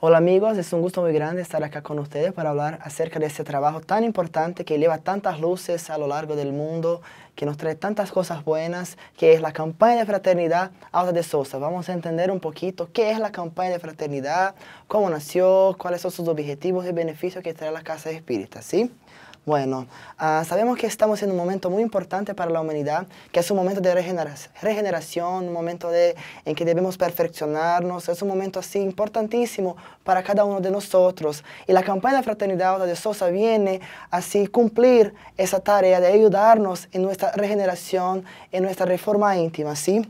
Hola amigos, es un gusto muy grande estar acá con ustedes para hablar acerca de este trabajo tan importante que lleva tantas luces a lo largo del mundo, que nos trae tantas cosas buenas, que es la campaña de fraternidad Alta de Sosa. Vamos a entender un poquito qué es la campaña de fraternidad, cómo nació, cuáles son sus objetivos y beneficios que trae la Casa Espírita, ¿sí? Bueno, ah, sabemos que estamos en un momento muy importante para la humanidad, que es un momento de regeneración, un momento en que debemos perfeccionarnos, es un momento así importantísimo para cada uno de nosotros. Y la campaña de Fraternidad de Sosa viene así cumplir esa tarea de ayudarnos en nuestra regeneración, en nuestra reforma íntima, ¿sí?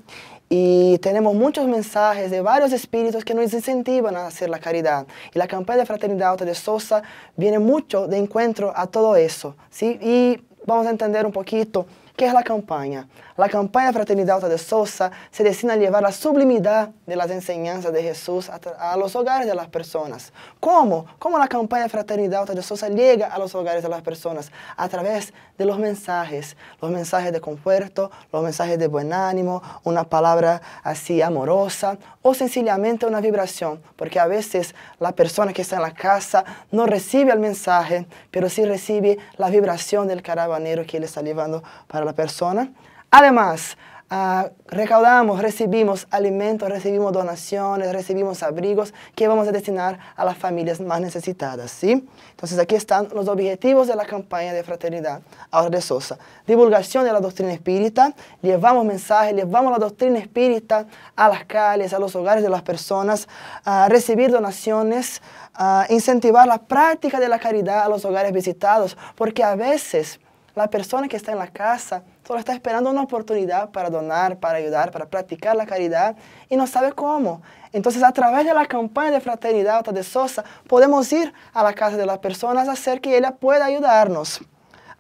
Y tenemos muchos mensajes de varios espíritus que nos incentivan a hacer la caridad. Y la campaña de Fraternidad Alta de Sosa viene mucho de encuentro a todo eso. ¿sí? Y vamos a entender un poquito ¿Qué es la campaña? La campaña Fraternidad Alta de Sosa se destina a llevar la sublimidad de las enseñanzas de Jesús a, los hogares de las personas. ¿Cómo? ¿Cómo la campaña Fraternidad Alta de Sosa llega a los hogares de las personas? A través de los mensajes, los mensajes de conforto, los mensajes de buen ánimo, una palabra así amorosa o sencillamente una vibración, porque a veces la persona que está en la casa no recibe el mensaje, pero sí recibe la vibración del caravanero que él está llevando para persona. Además, ah, recaudamos, recibimos alimentos, recibimos donaciones, recibimos abrigos que vamos a destinar a las familias más necesitadas, ¿sí? Entonces aquí están los objetivos de la campaña de fraternidad Ahora de Sosa. Divulgación de la doctrina espírita, llevamos mensajes, llevamos la doctrina espírita a las calles, a los hogares de las personas, a recibir donaciones, a incentivar la práctica de la caridad a los hogares visitados, porque a veces la persona que está en la casa solo está esperando una oportunidad para donar, para ayudar, para practicar la caridad y no sabe cómo. Entonces, a través de la campaña de Fraternidad de Sosa, podemos ir a la casa de las personas a hacer que ella pueda ayudarnos.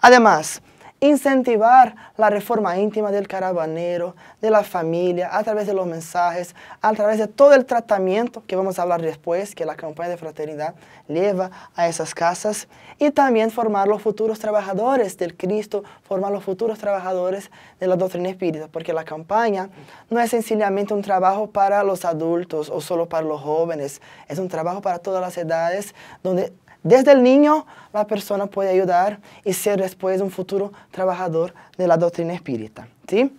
Además, incentivar la reforma íntima del caravanero, de la familia, a través de los mensajes, a través de todo el tratamiento que vamos a hablar después, que la campaña de fraternidad lleva a esas casas, y también formar los futuros trabajadores del Cristo, formar los futuros trabajadores de la doctrina espírita, porque la campaña no es sencillamente un trabajo para los adultos o solo para los jóvenes, es un trabajo para todas las edades, donde desde el niño la persona puede ayudar y ser después un futuro trabajador de la doctrina espírita. ¿sí?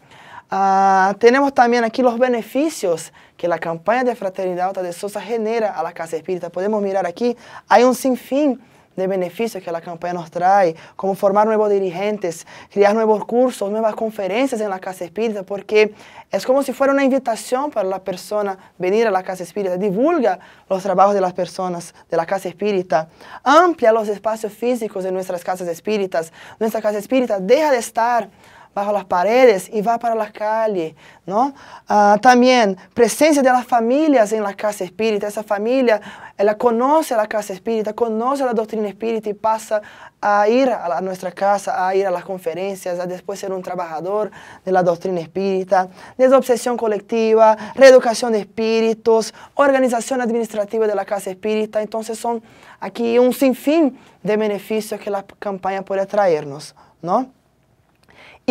Ah, tenemos también aquí los beneficios que la campaña de Fraternidad Alta de Sosa genera a la Casa Espírita. Podemos mirar aquí, hay un sinfín de beneficios que la campaña nos trae, como formar nuevos dirigentes, crear nuevos cursos, nuevas conferencias en la Casa Espírita, porque es como si fuera una invitación para la persona venir a la Casa Espírita, divulga los trabajos de las personas de la Casa Espírita, amplia los espacios físicos de nuestras casas espíritas, nuestra Casa Espírita deja de estar bajo las paredes y va para la calle, ¿no? Ah, también presencia de las familias en la casa espírita. Esa familia, ella conoce la casa espírita, conoce la doctrina espírita y pasa a ir a, nuestra casa, a ir a las conferencias, a después ser un trabajador de la doctrina espírita, desobsesión colectiva, reeducación de espíritus, organización administrativa de la casa espírita. Entonces son aquí un sinfín de beneficios que la campaña puede traernos, ¿no?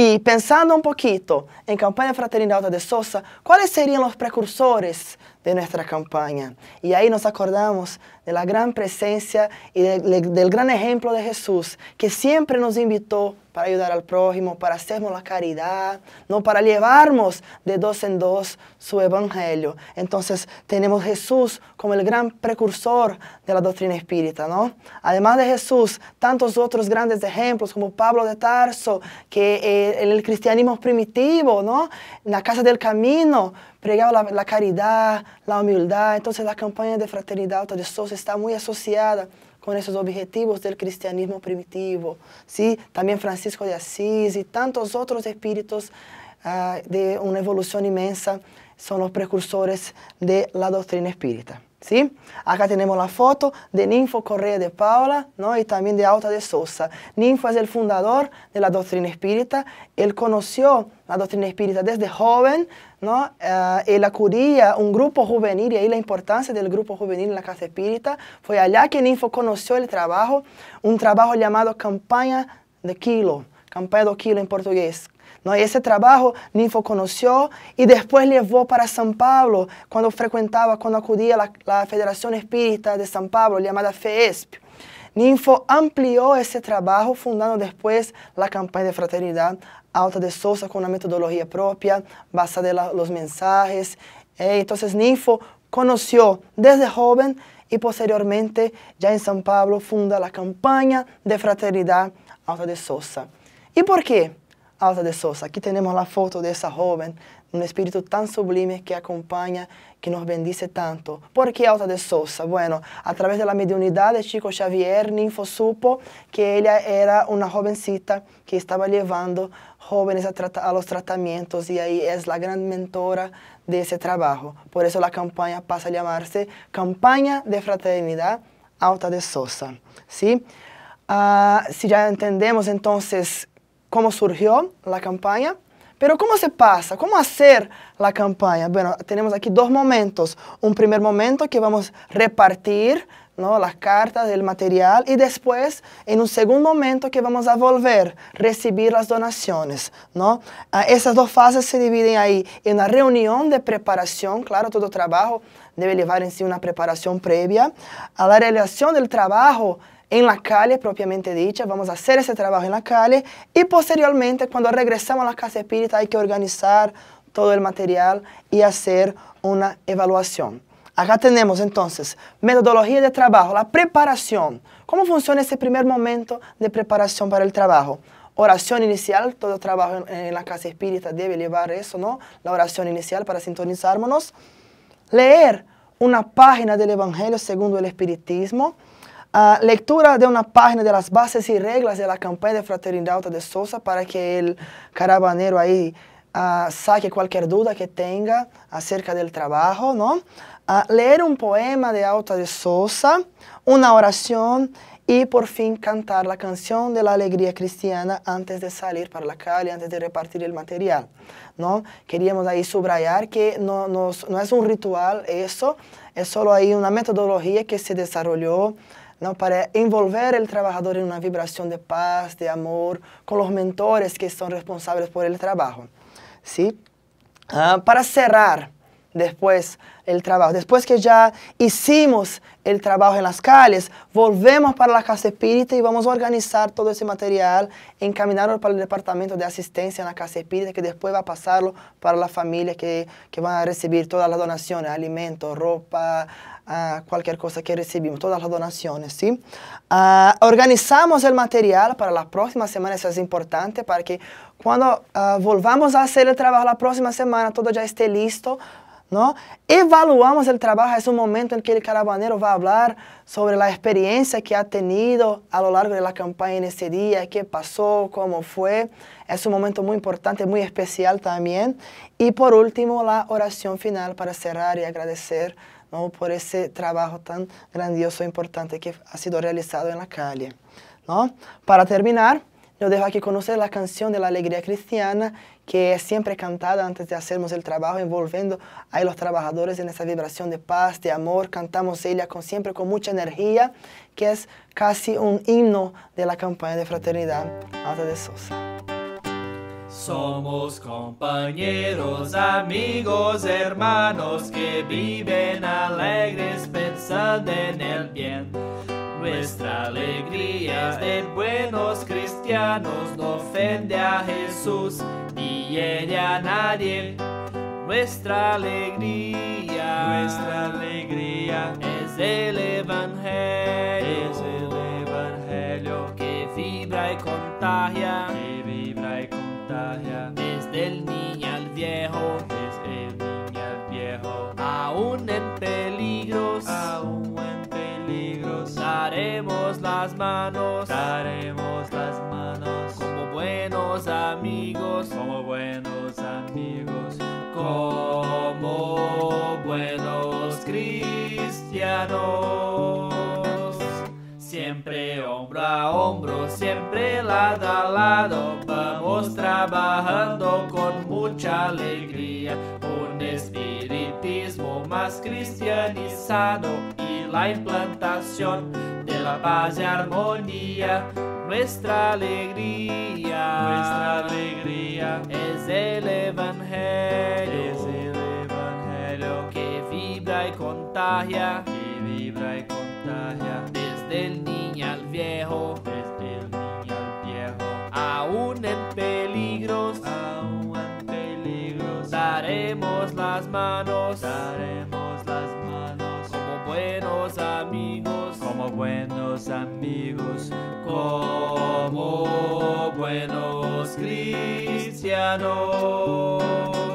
Y pensando un poquito en Campaña Fraternidad de Sosa, ¿cuáles serían los precursores de nuestra campaña? Y ahí nos acordamos de la gran presencia y del gran ejemplo de Jesús, que siempre nos invitó para ayudar al prójimo, para hacernos la caridad, no para llevarnos de dos en dos su evangelio. Entonces, tenemos Jesús como el gran precursor de la doctrina espírita, ¿no? Además de Jesús, tantos otros grandes ejemplos, como Pablo de Tarso, que es, eh, el, cristianismo primitivo, ¿no? En la casa del camino, pregaba la, caridad, la humildad. Entonces la campaña de fraternidad de Sosa está muy asociada con esos objetivos del cristianismo primitivo, ¿sí? También Francisco de Asís y tantos otros espíritus ah, de una evolución inmensa son los precursores de la doctrina espírita. ¿Sí? Acá tenemos la foto de Ninfo Correa de Paula ¿no? y también de Alta de Sosa. Ninfo es el fundador de la doctrina espírita. Él conoció la doctrina espírita desde joven. ¿no? Eh, él acudía a un grupo juvenil y ahí la importancia del grupo juvenil en la casa espírita. Fue allá que Ninfo conoció el trabajo, un trabajo llamado Campaña de Kilo, Campaña de Kilo en portugués, ¿no? Ese trabajo Ninfo conoció y después llevó para San Pablo cuando frecuentaba, cuando acudía a la, Federación Espírita de San Pablo, llamada FESP. Ninfo amplió ese trabajo fundando después la campaña de fraternidad Alta de Sosa con una metodología propia basada en los mensajes. Eh, entonces Ninfo conoció desde joven y posteriormente ya en San Pablo funda la campaña de fraternidad Alta de Sosa. ¿Y por qué? Alta de Sosa. Aquí tenemos la foto de esa joven, un espíritu tan sublime que acompaña, que nos bendice tanto. ¿Por qué Alta de Sosa? Bueno, a través de la mediunidad de Chico Xavier, Ninfo supo que ella era una jovencita que estaba llevando jóvenes a, los tratamientos y ahí es la gran mentora de ese trabajo. Por eso la campaña pasa a llamarse Campaña de Fraternidad Alta de Sosa. ¿sí? Ah, si ya entendemos entonces cómo surgió la campaña. Pero ¿cómo se pasa? ¿Cómo hacer la campaña? Bueno, tenemos aquí dos momentos. Un primer momento que vamos a repartir ¿no? las cartas, el material, y después, en un segundo momento, que vamos a volver, a recibir las donaciones. ¿no? Ah, esas dos fases se dividen ahí en la reunión de preparación, claro, todo trabajo debe llevar en sí una preparación previa, a la realización del trabajo en la calle propiamente dicha, vamos a hacer ese trabajo en la calle y posteriormente cuando regresamos a la casa espírita hay que organizar todo el material y hacer una evaluación. Acá tenemos entonces metodología de trabajo, la preparación. ¿Cómo funciona ese primer momento de preparación para el trabajo? Oración inicial, todo trabajo en la casa espírita debe llevar eso, ¿no? La oración inicial para sintonizarnos. Leer una página del Evangelio según el Espiritismo lectura de una página de las bases y reglas de la campaña de Fraternidad Alta de Sosa para que el carabanero ahí ah, saque cualquier duda que tenga acerca del trabajo, ¿no? leer un poema de Alta de Sosa, una oración y por fin cantar la canción de la alegría cristiana antes de salir para la calle, antes de repartir el material, ¿no? Queríamos ahí subrayar que no, no, no es un ritual eso, es solo ahí una metodología que se desarrolló ¿no? para envolver el trabajador en una vibración de paz, de amor, con los mentores que son responsables por el trabajo. ¿sí? Ah, para cerrar después el trabajo, después que ya hicimos el trabajo en las calles, volvemos para la casa espírita y vamos a organizar todo ese material, encaminarlo para el departamento de asistencia en la casa espírita, que después va a pasarlo para la familia que, que van a recibir todas las donaciones, alimentos, ropa, cualquier cosa que recibimos, todas las donaciones, ¿sí? Ah, organizamos el material para la próxima semana, eso es importante para que cuando ah, volvamos a hacer el trabajo la próxima semana, todo ya esté listo, ¿no? Evaluamos el trabajo, es un momento en que el caravanero va a hablar sobre la experiencia que ha tenido a lo largo de la campaña en ese día, qué pasó, cómo fue. Es un momento muy importante, muy especial también. Y por último, la oración final para cerrar y agradecer ¿no? por ese trabajo tan grandioso e importante que ha sido realizado en la calle. ¿no? Para terminar, yo dejo aquí conocer la canción de la alegría cristiana, que es siempre cantada antes de hacernos el trabajo, envolviendo a los trabajadores en esa vibración de paz, de amor. Cantamos ella con, siempre con mucha energía, que es casi un himno de la campaña de fraternidad Alta de Sosa. Somos compañeros, amigos, hermanos que viven alegres pensando en el bien. Nuestra alegría de buenos cristianos no ofende a Jesús ni a nadie. Nuestra alegría, nuestra alegría es el Evangelio, es el Evangelio que vibra y contagia. Desde el niño al viejo, desde el niño al viejo. Aún en peligros, aún en peligros. Daremos las manos, haremos las manos. Como buenos amigos, como buenos amigos. Como buenos cristianos siempre hombro a hombro, siempre lado a lado trabajando con mucha alegría, un espiritismo más cristianizado y la implantación de la paz y armonía. Nuestra alegría, nuestra alegría es el Evangelio, es el Evangelio que vibra y contagia, que vibra y contagia desde el niño al viejo Nos daremos las manos como buenos amigos, como buenos amigos, como buenos cristianos.